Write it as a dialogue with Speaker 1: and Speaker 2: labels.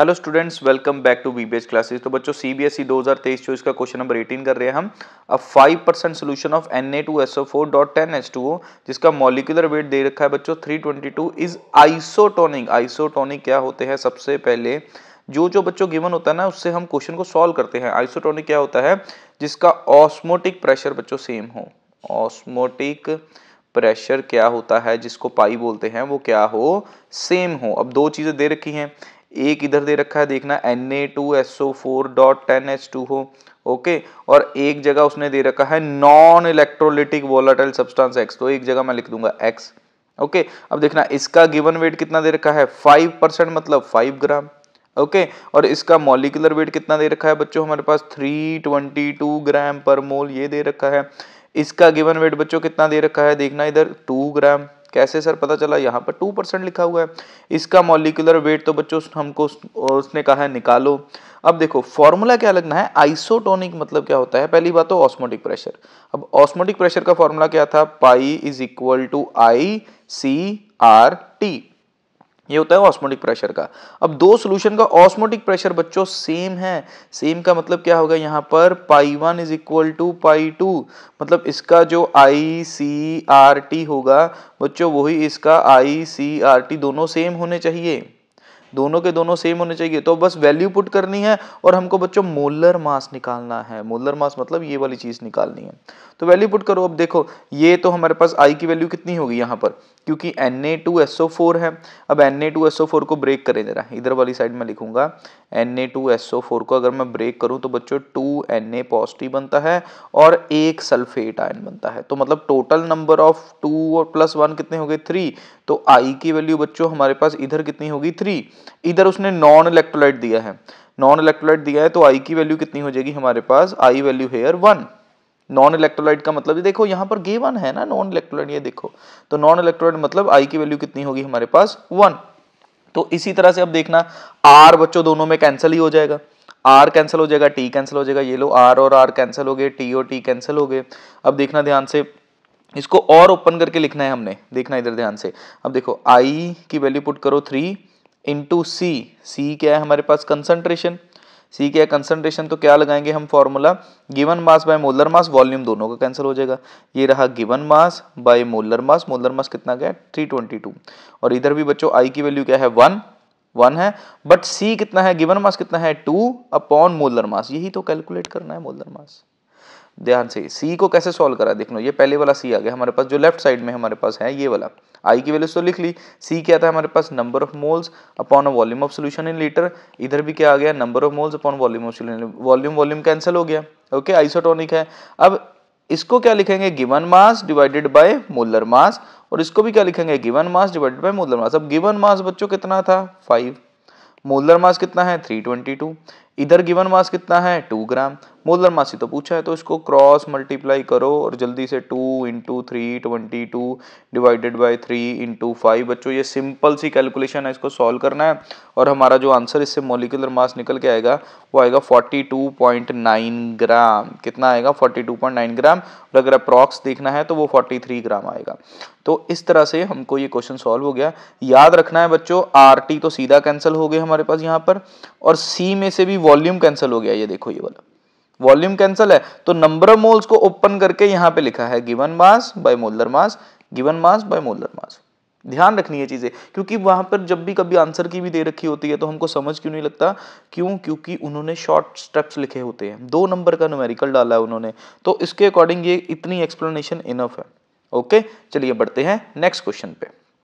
Speaker 1: hello students welcome back to BBS classes तो बच्चों CBSE 2023 चौबीस का क्वेश्चन नंबर 18 कर रहे हैं हम अ 5 percent solution of N A two S O four dot ten H two O जिसका मॉलिकुलर वेट दे रखा है बच्चों 322 इज आइसोटोनिक आइसोटोनिक क्या होते हैं सबसे पहले जो जो बच्चों गिवन होता है ना उससे हम क्वेश्चन को सॉल्व करते हैं आइसोटोनिक क्या होता है जिसका ऑस्मोटिक प्रेशर बच्चों सेम हो ऑस्मोटिक प्रेशर क्या होता है जिसको पाई बोलते हैं वो क्या हो सेम हो अब दो चीज़ें दे रखी हैं एक इधर दे रखा है देखना N A two S O four dot ten H two O okay और एक जगह उसने दे रखा है non electrolytic volatile substance X तो एक जगह मैं लिख दूंगा एक्स ओके अब देखना इसका गिवन वेट कितना दे रखा है फाइव परसेंट मतलब फाइव ग्राम ओके okay, और इसका मॉलिकुलर वेट कितना दे रखा है बच्चों हमारे पास three twenty two gram per mole ये दे रखा है इसका गिवन वेट बच्चों कितना दे रखा है देखना इधर टू ग्राम कैसे सर पता चला यहाँ पर टू परसेंट लिखा हुआ है इसका मॉलिकुलर वेट तो बच्चों हमको उसने कहा है निकालो अब देखो फॉर्मूला क्या लगना है आइसोटोनिक मतलब क्या होता है पहली बात तो ऑस्मोटिक प्रेशर अब ऑस्मोटिक प्रेशर का फॉर्मूला क्या था pi is equal to I C R T ये होता है ऑस्मोटिक प्रेशर का अब दो सोल्यूशन का ऑस्मोटिक प्रेशर बच्चों सेम है सेम का मतलब क्या होगा यहाँ पर pi one is equal to pi two मतलब इसका जो आई सी आर टी होगा बच्चों वही इसका आई सी आर टी दोनों सेम होने चाहिए दोनों के दोनों सेम होने चाहिए तो बस वैल्यू पुट करनी है और हमको बच्चों मोलर मास निकालना है मोलर मास मतलब ये वाली चीज़ निकालनी है तो वैल्यू पुट करो अब देखो ये तो हमारे पास आई की वैल्यू कितनी होगी यहाँ पर क्योंकि Na2SO4 है अब Na2SO4 को ब्रेक करें जरा इधर वाली साइड में लिखूंगा Na2SO4 को अगर मैं ब्रेक करूं तो बच्चों टू एन ए पॉजिटिव बनता है और एक सल्फेट आयन बनता है तो मतलब टोटल नंबर ऑफ टू और प्लस वन कितने हो गए थ्री तो आई की वैल्यू बच्चों हमारे पास इधर कितनी होगी थ्री इधर उसने नॉन इलेक्ट्रोलाइट दिया है नॉन इलेक्ट्रोलाइट दिया है तो आई की वैल्यू कितनी हो जाएगी हमारे पास I value here one non electrolyte का मतलब ये देखो यहाँ पर गे वन है ना नॉन इलेक्ट्रोलाइट ये देखो तो नॉन इलेक्ट्रोलाइट मतलब आई की वैल्यू कितनी होगी हमारे पास वन तो इसी तरह से अब देखना आर बच्चों दोनों में कैंसिल ही हो जाएगा आर कैंसिल हो जाएगा टी कैंसिल हो जाएगा ये लो आर और आर कैंसिल हो गए टी और टी कैंसिल हो गए अब देखना ध्यान से इसको और ओपन करके लिखना है हमने देखना इधर ध्यान से अब देखो आई की वैल्यू पुट करो थ्री इंटू सी सी क्या है हमारे पास कंसनट्रेशन सी क्या है कंसनट्रेशन तो क्या लगाएंगे हम formula given mass by molar mass volume दोनों का कैंसिल हो जाएगा ये रहा given mass by molar mass molar mass कितना गया 322 और इधर भी बच्चों आई की वैल्यू क्या है वन वन है बट सी कितना है गिवन मास कितना है टू अपॉन मोलर मास यही तो कैलकुलेट करना है मोलर मास ध्यान से सी को कैसे सॉल्व करा देख लो ये पहले वाला सी आ गया हमारे पास जो लेफ्ट साइड में हमारे पास है ये वाला आई की वैल्यू तो लिख ली सी क्या था हमारे पास number of moles upon volume of solution in litre इधर भी क्या आ गया number of moles upon volume of solution volume volume cancel हो गया ओके आइसोटोनिक है अब इसको क्या लिखेंगे given mass divided by molar mass और इसको भी क्या लिखेंगे given mass divided by molar mass अब गिवन मास बच्चों कितना था फाइव मोलर मास कितना है 322 इधर गिवन मास कितना है टू ग्राम मोलर मास ही तो पूछा है तो इसको क्रॉस मल्टीप्लाई करो और जल्दी से two into three twenty two divided by three into five बच्चों ये सिंपल सी कैलकुलेशन है इसको सॉल्व करना है और हमारा जो आंसर इससे मोलिकुलर मास निकल के आएगा वो आएगा forty two point nine gram कितना आएगा forty two point nine gram और अगर अप्रॉक्स देखना है तो वो फोर्टी थ्री ग्राम आएगा तो इस तरह से हमको ये क्वेश्चन सॉल्व हो गया याद रखना है बच्चों आर तो सीधा कैंसिल हो गया हमारे पास यहाँ पर और सी में से भी वॉल्यूम कैंसिल हो गया ये देखो ये वाला वॉल्यूम कैंसल है तो नंबर ऑफ मोल्स को ओपन करके यहां पे लिखा है given mass by molar mass given mass by molar mass ध्यान रखनी है चीजें क्योंकि वहां पर जब भी कभी आंसर की भी दे रखी होती है तो हमको समझ क्यों नहीं लगता क्यों क्योंकि उन्होंने शॉर्ट स्टेप्स लिखे होते हैं दो नंबर का न्यूमेरिकल डाला है उन्होंने तो इसके अकॉर्डिंग ये इतनी एक्सप्लेनेशन इनफ है ओके चलिए बढ़ते हैं नेक्स्ट क्वेश्चन पे